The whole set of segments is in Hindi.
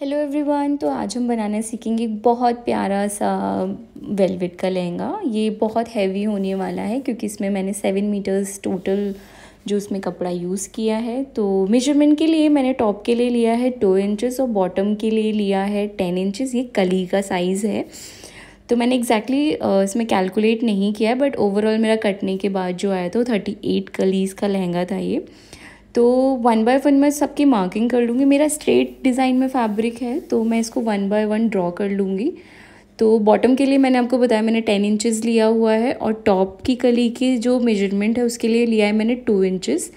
हेलो एवरीवन तो आज हम बनाना सीखेंगे बहुत प्यारा सा वेलवेट का लहंगा ये बहुत हैवी होने वाला है क्योंकि इसमें मैंने सेवन मीटर्स टोटल जो उसमें कपड़ा यूज़ किया है तो मेजरमेंट के लिए मैंने टॉप के लिए लिया है टू इंचेस और बॉटम के लिए लिया है टेन इंचेस ये कली का साइज़ है तो मैंने एग्जैक्टली exactly, इसमें कैलकुलेट नहीं किया बट ओवरऑल मेरा कटने के बाद जो आया था वो थर्टी एट कलीज़ का लहंगा था ये तो वन बाय वन मैं सबकी मार्किंग कर लूँगी मेरा स्ट्रेट डिज़ाइन में फैब्रिक है तो मैं इसको वन बाय वन ड्रॉ कर लूँगी तो बॉटम के लिए मैंने आपको बताया मैंने टेन इंचेस लिया हुआ है और टॉप की कली की जो मेजरमेंट है उसके लिए लिया है मैंने टू इंचेस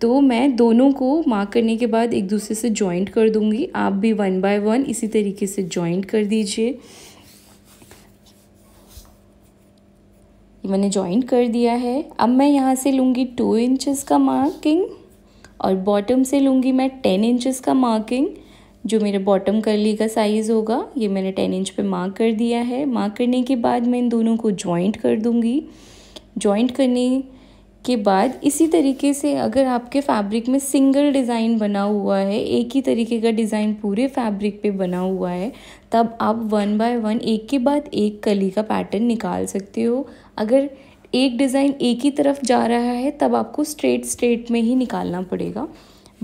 तो मैं दोनों को मार्क करने के बाद एक दूसरे से जॉइंट कर दूंगी आप भी वन बाय वन इसी तरीके से जॉइंट कर दीजिए मैंने जॉइंट कर दिया है अब मैं यहाँ से लूँगी टू इंचेस का मार्किंग और बॉटम से लूँगी मैं टेन इंचज़ का मार्किंग जो मेरा बॉटम करली का साइज़ होगा ये मैंने टेन इंच पे मार्क कर दिया है मार्क करने के बाद मैं इन दोनों को जॉइंट कर दूँगी जॉइंट करने के बाद इसी तरीके से अगर आपके फैब्रिक में सिंगल डिज़ाइन बना हुआ है एक ही तरीके का डिज़ाइन पूरे फैब्रिक पे बना हुआ है तब आप वन बाय वन एक के बाद एक कली का पैटर्न निकाल सकते हो अगर एक डिज़ाइन एक ही तरफ जा रहा है तब आपको स्ट्रेट स्ट्रेट में ही निकालना पड़ेगा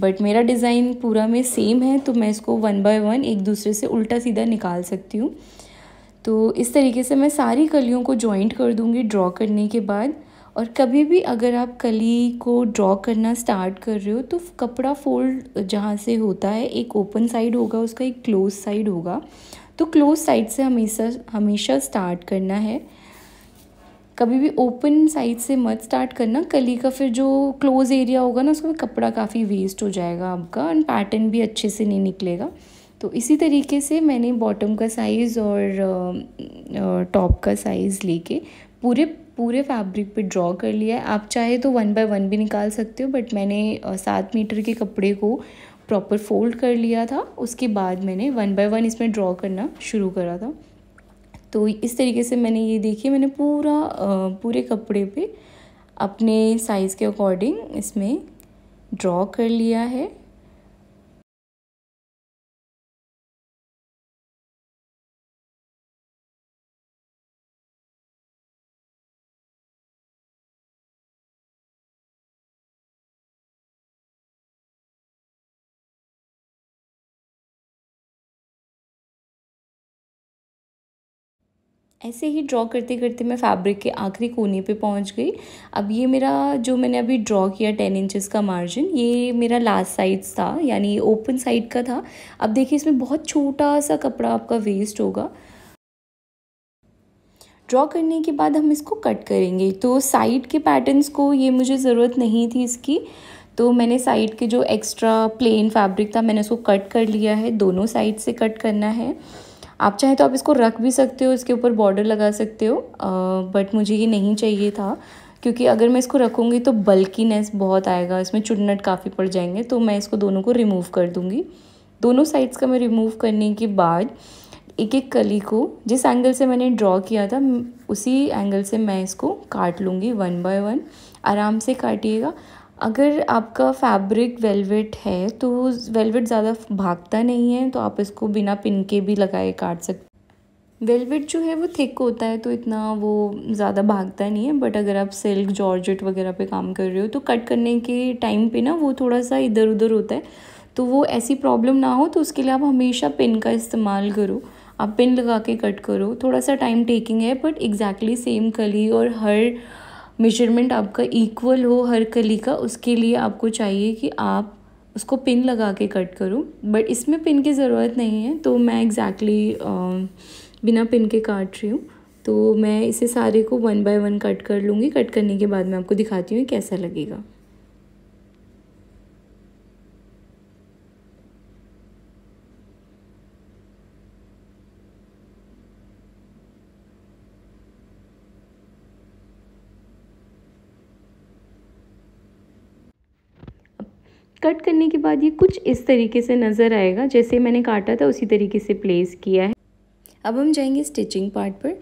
बट मेरा डिज़ाइन पूरा में सेम है तो मैं इसको वन बाय वन एक दूसरे से उल्टा सीधा निकाल सकती हूँ तो इस तरीके से मैं सारी कलियों को जॉइंट कर दूँगी ड्रॉ करने के बाद और कभी भी अगर आप कली को ड्रॉ करना स्टार्ट कर रहे हो तो कपड़ा फोल्ड जहाँ से होता है एक ओपन साइड होगा उसका एक क्लोज साइड होगा तो क्लोज साइड से हमेशा हमेशा स्टार्ट करना है कभी भी ओपन साइड से मत स्टार्ट करना कली का फिर जो क्लोज एरिया होगा ना उसमें कपड़ा काफ़ी वेस्ट हो जाएगा आपका एंड पैटर्न भी अच्छे से नहीं निकलेगा तो इसी तरीके से मैंने बॉटम का साइज़ और टॉप का साइज़ लेके पूरे पूरे फैब्रिक पे ड्रॉ कर लिया है आप चाहे तो वन बाय वन भी निकाल सकते हो बट मैंने सात मीटर के कपड़े को प्रॉपर फोल्ड कर लिया था उसके बाद मैंने वन बाय वन इसमें ड्रॉ करना शुरू करा था तो इस तरीके से मैंने ये देखिए मैंने पूरा पूरे कपड़े पे अपने साइज़ के अकॉर्डिंग इसमें ड्रॉ कर लिया है ऐसे ही ड्रॉ करते करते मैं फैब्रिक के आखिरी कोने पे पहुंच गई अब ये मेरा जो मैंने अभी ड्रॉ किया टेन इंचेस का मार्जिन ये मेरा लास्ट साइड था यानी ओपन साइड का था अब देखिए इसमें बहुत छोटा सा कपड़ा आपका वेस्ट होगा ड्रॉ करने के बाद हम इसको कट करेंगे तो साइड के पैटर्न्स को ये मुझे ज़रूरत नहीं थी इसकी तो मैंने साइड के जो एक्स्ट्रा प्लेन फैब्रिक था मैंने उसको कट कर लिया है दोनों साइड से कट करना है आप चाहे तो आप इसको रख भी सकते हो इसके ऊपर बॉर्डर लगा सकते हो बट मुझे ये नहीं चाहिए था क्योंकि अगर मैं इसको रखूँगी तो बल्किनेस बहुत आएगा इसमें चुन्नट काफ़ी पड़ जाएंगे तो मैं इसको दोनों को रिमूव कर दूँगी दोनों साइड्स का मैं रिमूव करने के बाद एक एक कली को जिस एंगल से मैंने ड्रॉ किया था उसी एंगल से मैं इसको काट लूँगी वन बाय वन आराम से काटिएगा अगर आपका फैब्रिक वेलवेट है तो वेलवेट ज़्यादा भागता नहीं है तो आप इसको बिना पिन के भी लगाए काट सकते वेलवेट जो है वो थिक होता है तो इतना वो ज़्यादा भागता नहीं है बट अगर आप सिल्क जॉर्जेट वगैरह पे काम कर रहे हो तो कट करने के टाइम पे ना वो थोड़ा सा इधर उधर होता है तो वो ऐसी प्रॉब्लम ना हो तो उसके लिए आप हमेशा पिन का इस्तेमाल करो आप पिन लगा के कट करो थोड़ा सा टाइम टेकिंग है बट एग्जैक्टली सेम कली और हर मेजरमेंट आपका इक्वल हो हर कली का उसके लिए आपको चाहिए कि आप उसको पिन लगा के कट करूँ बट इसमें पिन की ज़रूरत नहीं है तो मैं एग्जैक्टली exactly, बिना पिन के काट रही हूँ तो मैं इसे सारे को वन बाय वन कट कर लूँगी कट करने के बाद मैं आपको दिखाती हूँ कैसा लगेगा कट करने के बाद ये कुछ इस तरीके से नज़र आएगा जैसे मैंने काटा था उसी तरीके से प्लेस किया है अब हम जाएंगे स्टिचिंग पार्ट पर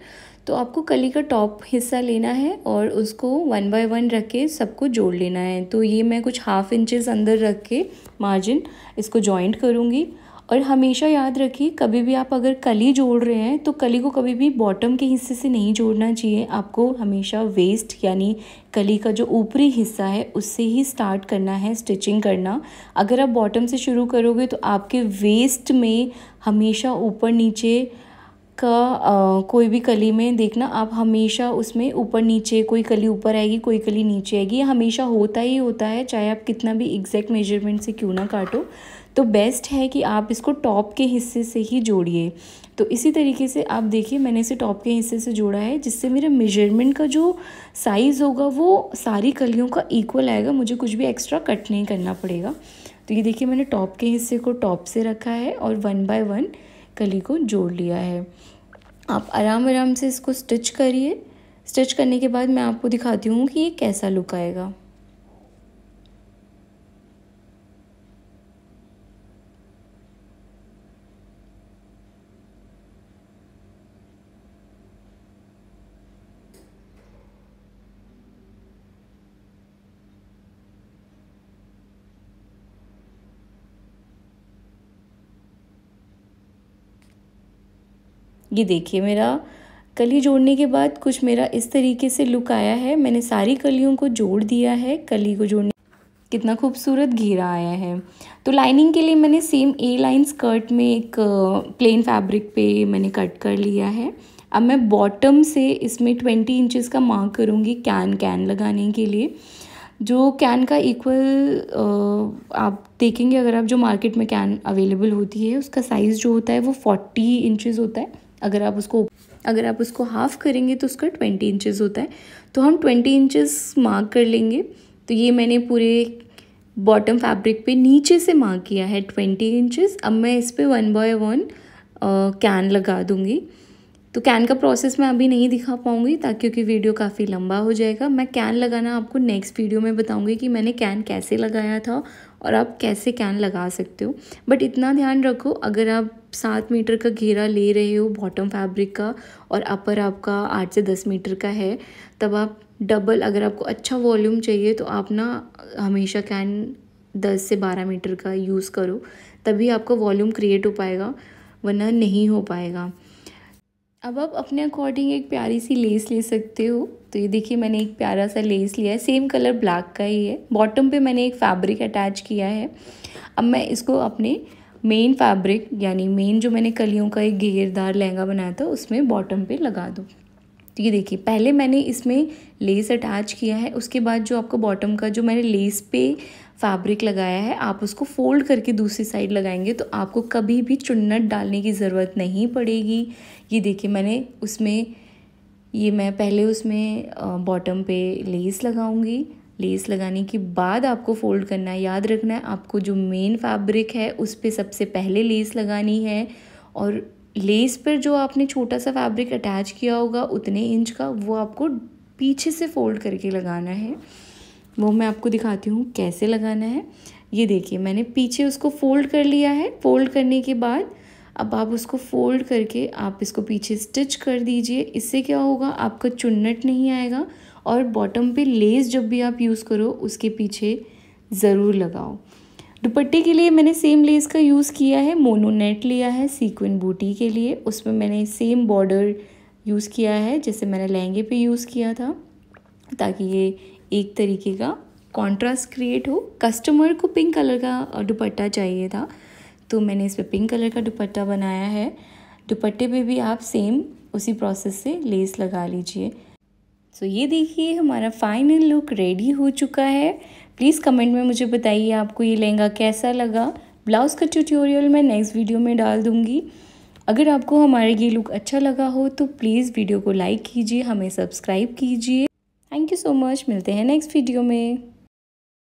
तो आपको कली का टॉप हिस्सा लेना है और उसको वन बाय वन रख के सबको जोड़ लेना है तो ये मैं कुछ हाफ इंचेस अंदर रख के मार्जिन इसको जॉइंट करूँगी और हमेशा याद रखिए कभी भी आप अगर कली जोड़ रहे हैं तो कली को कभी भी बॉटम के हिस्से से नहीं जोड़ना चाहिए आपको हमेशा वेस्ट यानी कली का जो ऊपरी हिस्सा है उससे ही स्टार्ट करना है स्टिचिंग करना अगर आप बॉटम से शुरू करोगे तो आपके वेस्ट में हमेशा ऊपर नीचे का आ, कोई भी कली में देखना आप हमेशा उसमें ऊपर नीचे कोई कली ऊपर आएगी कोई कली नीचे आएगी ये हमेशा होता ही होता है चाहे आप कितना भी एग्जैक्ट मेजरमेंट से क्यों ना काटो तो बेस्ट है कि आप इसको टॉप के हिस्से से ही जोड़िए तो इसी तरीके से आप देखिए मैंने इसे टॉप के हिस्से से जोड़ा है जिससे मेरा मेजरमेंट का जो साइज़ होगा वो सारी कलियों का इक्वल आएगा मुझे कुछ भी एक्स्ट्रा कट नहीं करना पड़ेगा तो ये देखिए मैंने टॉप के हिस्से को टॉप से रखा है और वन बाय वन कली को जोड़ लिया है आप आराम आराम से इसको स्टिच करिए स्टिच करने के बाद मैं आपको दिखाती हूँ कि ये कैसा लुक आएगा ये देखिए मेरा कली जोड़ने के बाद कुछ मेरा इस तरीके से लुक आया है मैंने सारी कलियों को जोड़ दिया है कली को जोड़ने कितना खूबसूरत घेरा आया है तो लाइनिंग के लिए मैंने सेम ए लाइन स्कर्ट में एक प्लेन फैब्रिक पे मैंने कट कर लिया है अब मैं बॉटम से इसमें ट्वेंटी इंचेस का मार्क करूँगी कैन कैन लगाने के लिए जो कैन का इक्वल आप देखेंगे अगर आप जो मार्केट में कैन अवेलेबल होती है उसका साइज़ जो होता है वो फोर्टी इंचज़ होता है अगर आप उसको अगर आप उसको हाफ़ करेंगे तो उसका ट्वेंटी इंचेस होता है तो हम ट्वेंटी इंचेस मार्क कर लेंगे तो ये मैंने पूरे बॉटम फैब्रिक पे नीचे से मार्क किया है ट्वेंटी इंचेस अब मैं इस पर वन बाय वन कैन लगा दूँगी तो कैन का प्रोसेस मैं अभी नहीं दिखा पाऊँगी ताकि क्योंकि वीडियो काफ़ी लंबा हो जाएगा मैं कैन लगाना आपको नेक्स्ट वीडियो में बताऊँगी कि मैंने कैन कैसे लगाया था और आप कैसे कैन लगा सकते हो बट इतना ध्यान रखो अगर आप सात मीटर का घेरा ले रहे हो बॉटम फैब्रिक का और अपर आपका आठ से दस मीटर का है तब आप डबल अगर आपको अच्छा वॉल्यूम चाहिए तो आप ना हमेशा कैन दस से बारह मीटर का यूज़ करो तभी आपका वॉल्यूम क्रिएट हो पाएगा वरना नहीं हो पाएगा अब आप अपने अकॉर्डिंग एक प्यारी सी लेस ले सकते हो तो ये देखिए मैंने एक प्यारा सा लेस लिया है सेम कलर ब्लैक का ही है बॉटम पे मैंने एक फैब्रिक अटैच किया है अब मैं इसको अपने मेन फैब्रिक यानी मेन जो मैंने कलियों का एक घेरदार लहंगा बनाया था उसमें बॉटम पे लगा दूँ तो ये देखिए पहले मैंने इसमें लेस अटैच किया है उसके बाद जो आपको बॉटम का जो मैंने लेस पे फैब्रिक लगाया है आप उसको फोल्ड करके दूसरी साइड लगाएंगे तो आपको कभी भी चुन्नट डालने की ज़रूरत नहीं पड़ेगी ये देखिए मैंने उसमें ये मैं पहले उसमें बॉटम पे लेस लगाऊंगी लेस लगाने के बाद आपको फोल्ड करना है याद रखना है आपको जो मेन फैब्रिक है उस पर सबसे पहले लेस लगानी है और लेस पर जो आपने छोटा सा फैब्रिक अटैच किया होगा उतने इंच का वो आपको पीछे से फोल्ड करके लगाना है वो मैं आपको दिखाती हूँ कैसे लगाना है ये देखिए मैंने पीछे उसको फोल्ड कर लिया है फोल्ड करने के बाद अब आप उसको फोल्ड करके आप इसको पीछे स्टिच कर दीजिए इससे क्या होगा आपका चुन्नट नहीं आएगा और बॉटम पे लेस जब भी आप यूज़ करो उसके पीछे ज़रूर लगाओ दुपट्टे के लिए मैंने सेम लेस का यूज़ किया है मोनो नेट लिया है सीक्वेंट बूटी के लिए उसमें मैंने सेम बॉर्डर यूज़ किया है जैसे मैंने लहंगे पे यूज़ किया था ताकि ये एक तरीके का कॉन्ट्रास्ट क्रिएट हो कस्टमर को पिंक कलर का दुपट्टा चाहिए था तो मैंने इस पर पिंक कलर का दुपट्टा बनाया है दुपट्टे पे भी आप सेम उसी प्रोसेस से लेस लगा लीजिए सो so, ये देखिए हमारा फाइनल लुक रेडी हो चुका है प्लीज़ कमेंट में मुझे बताइए आपको ये लहंगा कैसा लगा ब्लाउज़ का ट्यूटोरियल मैं नेक्स्ट वीडियो में डाल दूँगी अगर आपको हमारा ये लुक अच्छा लगा हो तो प्लीज़ वीडियो को लाइक कीजिए हमें सब्सक्राइब कीजिए थैंक यू सो मच मिलते हैं नेक्स्ट वीडियो में